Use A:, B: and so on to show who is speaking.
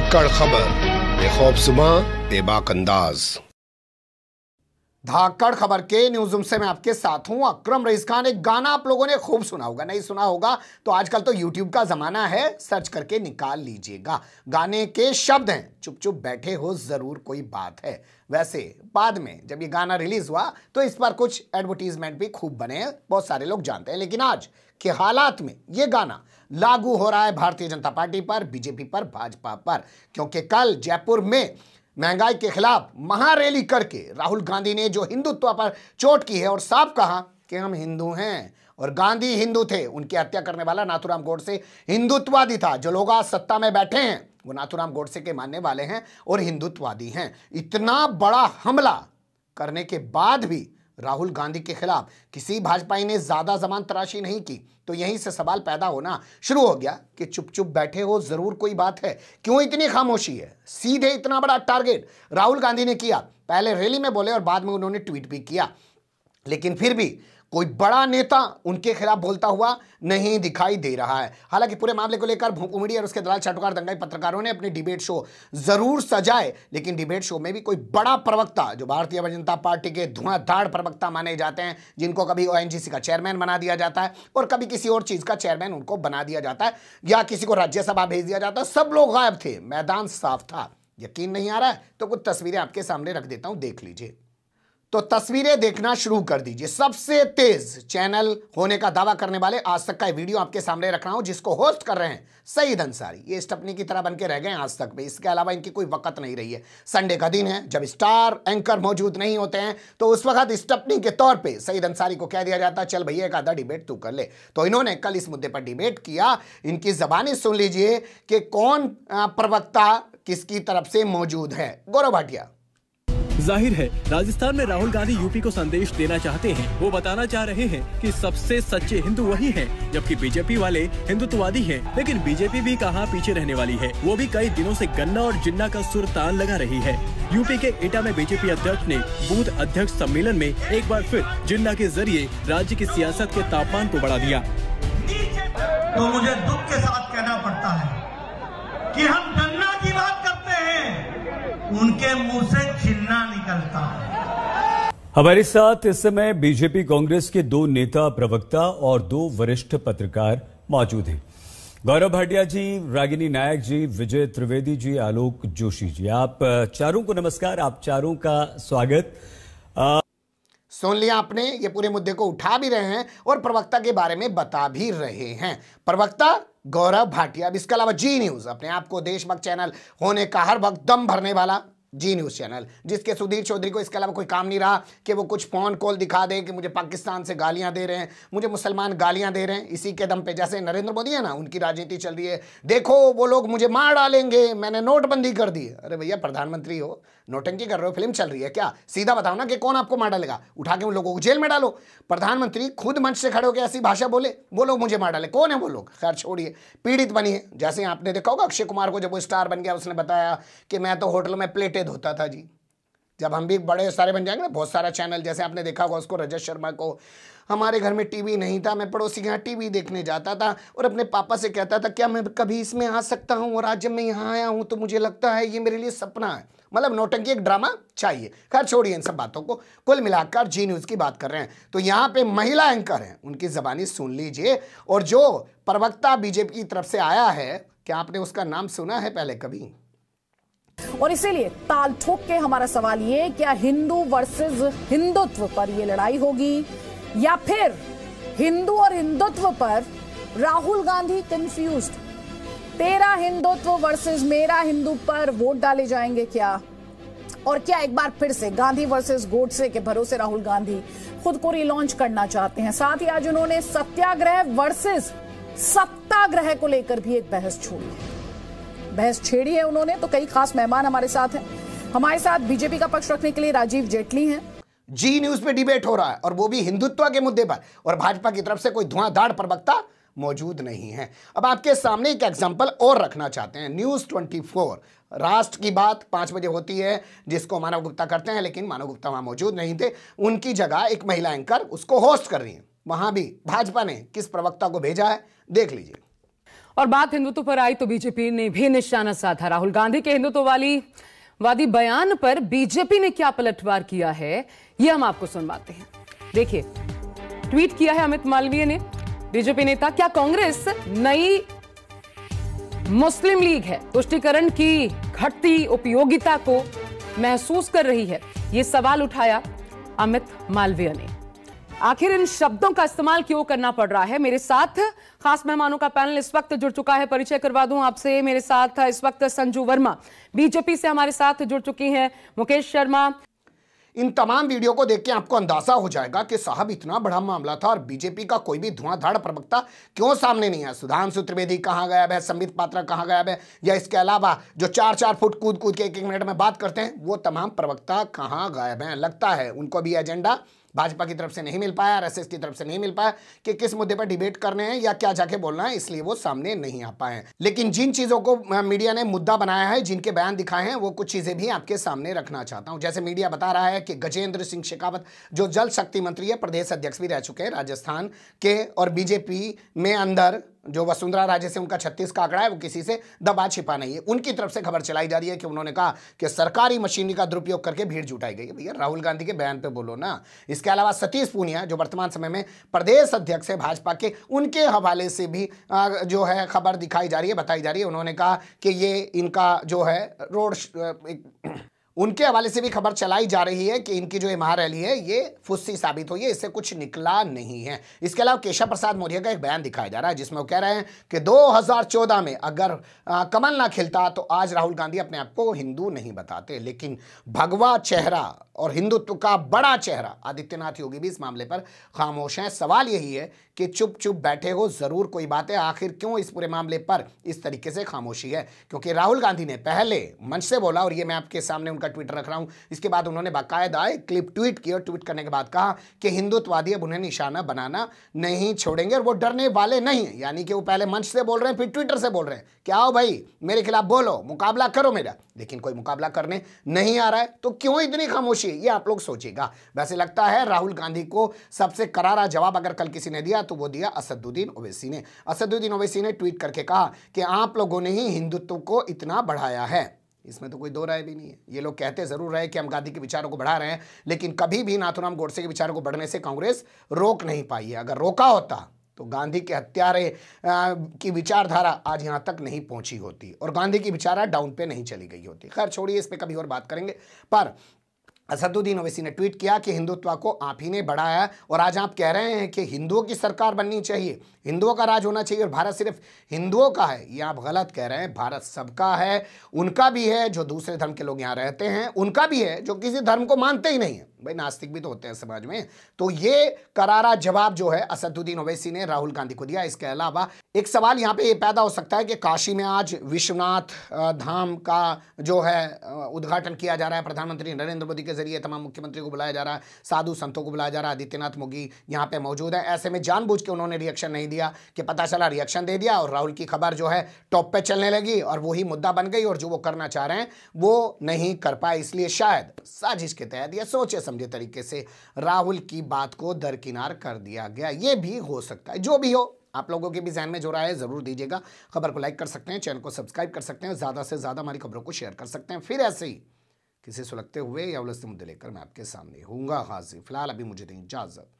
A: धाकड़ खबर बेखौफ बेखौबसुमा बेबाक अंदाज धाकड़ खबर के न्यूज से मैं आपके साथ हूं अक्रम रईस खान एक गाना आप लोगों ने खूब सुना होगा नहीं सुना होगा तो आजकल तो YouTube का जमाना है सर्च करके निकाल लीजिएगा गाने के शब्द हैं चुप चुप बैठे हो जरूर कोई बात है वैसे बाद में जब ये गाना रिलीज हुआ तो इस पर कुछ एडवर्टीजमेंट भी खूब बने हैं बहुत सारे लोग जानते हैं लेकिन आज के हालात में ये गाना लागू हो रहा है भारतीय जनता पार्टी पर बीजेपी पर भाजपा पर क्योंकि कल जयपुर में महंगाई के खिलाफ महारैली करके राहुल गांधी ने जो हिंदुत्व पर चोट की है और साफ कहा कि हम हिंदू हैं और गांधी हिंदू थे उनकी हत्या करने वाला नाथुराम गोडसे हिंदुत्ववादी था जो लोग आज सत्ता में बैठे हैं वो नाथुराम गोडसे के मानने वाले हैं और हिंदुत्ववादी हैं इतना बड़ा हमला करने के बाद भी राहुल गांधी के खिलाफ किसी भाजपाई ने ज़्यादा जमान तराशी नहीं की तो यहीं से सवाल पैदा होना शुरू हो गया कि चुप चुप बैठे हो ज़रूर कोई बात है क्यों इतनी खामोशी है सीधे इतना बड़ा टारगेट राहुल गांधी ने किया पहले रैली में बोले और बाद में उन्होंने ट्वीट भी किया लेकिन फिर भी कोई बड़ा नेता उनके खिलाफ बोलता हुआ नहीं दिखाई दे रहा है हालांकि पूरे मामले को लेकर भूकुमिड़ी और उसके दलाल चाटुकार दंगाई पत्रकारों ने अपने डिबेट शो जरूर सजाए लेकिन डिबेट शो में भी कोई बड़ा प्रवक्ता जो भारतीय जनता पार्टी के धुआंधार प्रवक्ता माने जाते हैं जिनको कभी ओ का चेयरमैन बना दिया जाता है और कभी किसी और चीज़ का चेयरमैन उनको बना दिया जाता है या किसी को राज्यसभा भेज दिया जाता है सब लोग गायब थे मैदान साफ था यकीन नहीं आ रहा है तो कुछ तस्वीरें आपके सामने रख देता हूं देख लीजिए तो तस्वीरें देखना शुरू कर दीजिए सबसे तेज चैनल होने का दावा करने वाले आज तक का वीडियो आपके सामने रख रहा हूं जिसको होस्ट कर रहे हैं सईद अंसारी ये स्टपनी की तरह बनकर रह गए आज तक में इसके अलावा इनकी कोई वक्त नहीं रही है संडे का दिन है जब स्टार एंकर मौजूद नहीं होते हैं तो उस वक्त स्टपनी के तौर पर सईद अंसारी को कह दिया जाता चल भैया एक आधा डिबेट तू कर ले तो इन्होंने कल इस मुद्दे पर डिबेट किया इनकी जबानी सुन लीजिए कि कौन प्रवक्ता किसकी तरफ से मौजूद है गौरव भाटिया जाहिर है राजस्थान में राहुल गांधी यूपी को संदेश देना चाहते हैं वो बताना चाह रहे हैं कि सबसे सच्चे हिंदू वही हैं जबकि बीजेपी वाले हिंदुत्ववादी हैं लेकिन बीजेपी भी कहाँ पीछे रहने वाली है वो भी कई दिनों से गन्ना और जिन्ना का सुर तान लगा रही है यूपी के एटा में बीजेपी अध्यक्ष ने बूथ अध्यक्ष सम्मेलन में एक बार फिर जिन्ना के जरिए राज्य की सियासत के तापमान को बढ़ा दिया तो मुझे दुख के साथ कहना उनके मुंह से खिलना निकलता है हमारे साथ इस समय बीजेपी कांग्रेस के दो नेता प्रवक्ता और दो वरिष्ठ पत्रकार मौजूद हैं गौरव भाटिया जी रागिनी नायक जी विजय त्रिवेदी जी आलोक जोशी जी आप चारों को नमस्कार आप चारों का स्वागत आ, सुन लिया आपने ये पूरे मुद्दे को उठा भी रहे हैं और प्रवक्ता के बारे में बता भी रहे हैं प्रवक्ता गौरव भाटिया अब इसके अलावा जी न्यूज़ अपने आप को देशभक्त चैनल होने का हर वक्त दम भरने वाला जी न्यूज़ चैनल जिसके सुधीर चौधरी को इसके अलावा कोई काम नहीं रहा कि वो कुछ फोन कॉल दिखा दें कि मुझे पाकिस्तान से गालियां दे रहे हैं मुझे मुसलमान गालियां दे रहे हैं इसी के दम पे जैसे नरेंद्र मोदी है ना उनकी राजनीति चल रही है देखो वो लोग मुझे मार डालेंगे मैंने नोटबंदी कर दी अरे भैया प्रधानमंत्री हो नोटंकी कर रहे हो फिल्म चल रही है क्या सीधा बताओ ना कि कौन आपको मार डालेगा उठा के उन लोगों को जेल में डालो प्रधानमंत्री खुद मंच से खड़े होकर ऐसी भाषा बोले वो लोग मुझे मार डाले कौन है वो लोग खैर छोड़िए पीड़ित बनी है जैसे आपने देखा होगा अक्षय कुमार को जब वो स्टार बन गया उसने बताया कि मैं तो होटल में प्लेटें पे धोता था जी जब हम भी बड़े सारे बन जाएंगे ना बहुत सारा चैनल जैसे आपने देखा होगा उसको रजत शर्मा को हमारे घर में टीवी नहीं था मैं पड़ोसी के यहाँ टी देखने जाता था और अपने पापा से कहता था क्या मैं कभी इसमें आ सकता हूँ और आज जब मैं यहाँ आया हूँ तो मुझे लगता है ये मेरे लिए सपना है मतलब नोटंकी एक ड्रामा चाहिए खैर छोड़िए इन सब बातों को कुल मिलाकर जी न्यूज़ की बात कर रहे हैं तो यहाँ पे महिला एंकर हैं उनकी जबानी सुन लीजिए और जो प्रवक्ता बीजेपी की तरफ से आया है क्या आपने उसका नाम सुना है पहले कभी और इसीलिए ताल ठोक के हमारा सवाल ये क्या हिंदू वर्सेस हिंदुत्व पर यह लड़ाई होगी या फिर हिंदू और हिंदुत्व पर राहुल गांधी कंफ्यूज तेरा हिंदुत्व वर्सेस मेरा हिंदू पर वोट डाले जाएंगे क्या और क्या एक बार फिर से गांधी वर्सेस गोडसे के भरोसे राहुल गांधी खुद को रिलॉन्च करना चाहते हैं साथ ही आज उन्होंने सत्याग्रह वर्सेस सत्ताग्रह को लेकर भी एक बहस छोड़ी बहस छेड़ी है उन्होंने तो कई खास मेहमान हमारे साथ हैं हमारे साथ बीजेपी का पक्ष रखने के लिए राजीव जेटली हैं जी न्यूज पे डिबेट हो रहा है और वो भी हिंदुत्व के मुद्दे पर और भाजपा की तरफ से कोई धुआंधार प्रवक्ता मौजूद नहीं है अब आपके सामने एक एग्जाम्पल और रखना चाहते हैं न्यूज ट्वेंटी राष्ट्र की बात पांच बजे होती है जिसको मानव गुप्ता करते हैं लेकिन मानव गुप्ता वहां मौजूद नहीं थे उनकी जगह एक महिला एंकर उसको होस्ट कर रही है वहां भी भाजपा ने किस प्रवक्ता को भेजा है देख लीजिए और बात हिंदुत्व पर आई तो बीजेपी ने भी निशाना साधा राहुल गांधी के हिंदुत्व वाली वादी बयान पर बीजेपी ने क्या पलटवार किया है यह हम आपको सुनवाते हैं देखिए ट्वीट किया है अमित मालवीय ने बीजेपी नेता क्या कांग्रेस नई मुस्लिम लीग है पुष्टिकरण की घटती उपयोगिता को महसूस कर रही है यह सवाल उठाया अमित मालवीय ने आखिर इन शब्दों का इस्तेमाल क्यों करना पड़ रहा है मेरे साथ खास मेहमानों का पैनल इस वक्त जुड़ चुका है परिचय करवा दूं आपसे मेरे साथ इस वक्त संजू वर्मा बीजेपी से हमारे साथ जुड़ चुकी हैं मुकेश शर्मा इन तमाम वीडियो को देख के आपको अंदाजा हो जाएगा कि साहब इतना बड़ा मामला था और बीजेपी का कोई भी धुआंधार प्रवक्ता क्यों सामने नहीं है सुधांशु त्रिवेदी कहाँ गया है संबित पात्रा कहाँ गया है या इसके अलावा जो चार चार फुट कूद कूद के एक एक मिनट में बात करते हैं वो तमाम प्रवक्ता कहाँ गायब हैं लगता है उनको भी एजेंडा भाजपा की तरफ से नहीं मिल पाया आरएसएस की तरफ से नहीं मिल पाया कि किस मुद्दे पर डिबेट करने हैं या क्या जाके बोलना है इसलिए वो सामने नहीं आ पाए लेकिन जिन चीज़ों को मीडिया ने मुद्दा बनाया है जिनके बयान दिखाए हैं वो कुछ चीज़ें भी आपके सामने रखना चाहता हूं जैसे मीडिया बता रहा है कि गजेंद्र सिंह शेखावत जो जल शक्ति मंत्री है प्रदेश अध्यक्ष भी रह चुके हैं राजस्थान के और बीजेपी में अंदर जो वसुंधरा राजे से उनका छत्तीस का आंकड़ा है वो किसी से दबा छिपा नहीं है उनकी तरफ से खबर चलाई जा रही है कि उन्होंने कहा कि सरकारी मशीनरी का दुरुपयोग करके भीड़ जुटाई गई है भैया राहुल गांधी के बयान पे बोलो ना इसके अलावा सतीश पूनिया जो वर्तमान समय में प्रदेश अध्यक्ष है भाजपा के उनके हवाले से भी जो है खबर दिखाई जा रही है बताई जा रही है उन्होंने कहा कि ये इनका जो है रोड उनके हवाले से भी खबर चलाई जा रही है कि इनकी जो इमा रैली है ये फुस्सी साबित हुई है इससे कुछ निकला नहीं है इसके अलावा केशव प्रसाद मौर्य का एक बयान दिखाया जा रहा है जिसमें वो कह रहे हैं कि 2014 में अगर कमल ना खिलता तो आज राहुल गांधी अपने आप को हिंदू नहीं बताते लेकिन भगवा चेहरा और हिंदुत्व का बड़ा चेहरा आदित्यनाथ योगी भी इस मामले पर खामोश हैं सवाल यही है कि चुप चुप बैठे हो ज़रूर कोई बात है आखिर क्यों इस पूरे मामले पर इस तरीके से खामोशी है क्योंकि राहुल गांधी ने पहले मंच से बोला और ये मैं आपके सामने उनका ट्वीट रख रहा हूं इसके बाद उन्होंने बाकायदा एक क्लिप ट्वीट किया और ट्वीट करने के बाद कहा कि हिंदुत्ववादी अब उन्हें निशाना बनाना नहीं छोड़ेंगे और वो डरने वाले नहीं है यानी कि वो पहले मंच से बोल रहे हैं फिर ट्विटर से बोल रहे हैं क्या हो भाई मेरे खिलाफ बोलो मुकाबला करो मेरा लेकिन कोई मुकाबला करने नहीं आ रहा है तो क्यों इतनी खामोशी ये आप लोग सोचेगा वैसे लगता है राहुल गांधी को सबसे करारा जवाब अगर कल किसी ने दिया तो वो दिया असदुद्दीन ओवैसी ने असदुद्दीन ओवैसी ने ट्वीट करके कहा कि आप लोगों ने ही हिंदुत्व को इतना बढ़ाया है इसमें तो कोई दो राय भी नहीं है ये लोग कहते ज़रूर रहे कि हम गांधी के विचारों को बढ़ा रहे हैं लेकिन कभी भी नाथुराम गोडसे के विचारों को बढ़ने से कांग्रेस रोक नहीं पाई है अगर रोका होता तो गांधी के हत्यारे की विचारधारा आज यहाँ तक नहीं पहुँची होती और गांधी की विचारा डाउन पे नहीं चली गई होती खैर छोड़िए इस पर कभी और बात करेंगे पर असदुद्दीन ओवैसी ने ट्वीट किया कि हिंदुत्व को आप ही ने बढ़ाया और आज आप कह रहे हैं कि हिंदुओं की सरकार बननी चाहिए हिंदुओं का राज होना चाहिए और भारत सिर्फ हिंदुओं का है ये आप गलत कह रहे हैं भारत सबका है उनका भी है जो दूसरे धर्म के लोग यहाँ रहते हैं उनका भी है जो किसी धर्म को मानते ही नहीं है भाई नास्तिक भी तो होते हैं समाज में तो ये करारा जवाब जो है असदुद्दीन ओवैसी ने राहुल गांधी को दिया इसके अलावा एक सवाल यहाँ पे ये पैदा हो सकता है कि काशी में आज विश्वनाथ धाम का जो है उद्घाटन किया जा रहा है प्रधानमंत्री नरेंद्र मोदी के जरिए तमाम मुख्यमंत्री को बुलाया जा रहा है साधु संतों को बुलाया जा रहा है आदित्यनाथ मोगी यहाँ पे मौजूद है ऐसे में जानबूझ के उन्होंने रिएक्शन नहीं दिया कि पता चला रिएक्शन दे दिया और राहुल की खबर जो है टॉप पे चलने लगी और वही मुद्दा बन गई और जो वो करना चाह रहे हैं वो नहीं कर पाए इसलिए शायद साजिश के तहत यह सोचे समझे तरीके से राहुल की बात को दरकिनार कर दिया गया ये भी हो सकता है जो भी हो आप लोगों के भी जहन में जो रहा है ज़रूर दीजिएगा खबर को लाइक कर सकते हैं चैनल को सब्सक्राइब कर सकते हैं ज़्यादा से ज़्यादा हमारी खबरों को शेयर कर सकते हैं फिर ऐसे ही किसी सुलगते हुए या उलझते मुद्दे लेकर मैं आपके सामने हूँगा हाजिर फिलहाल अभी मुझे दें इजाज़त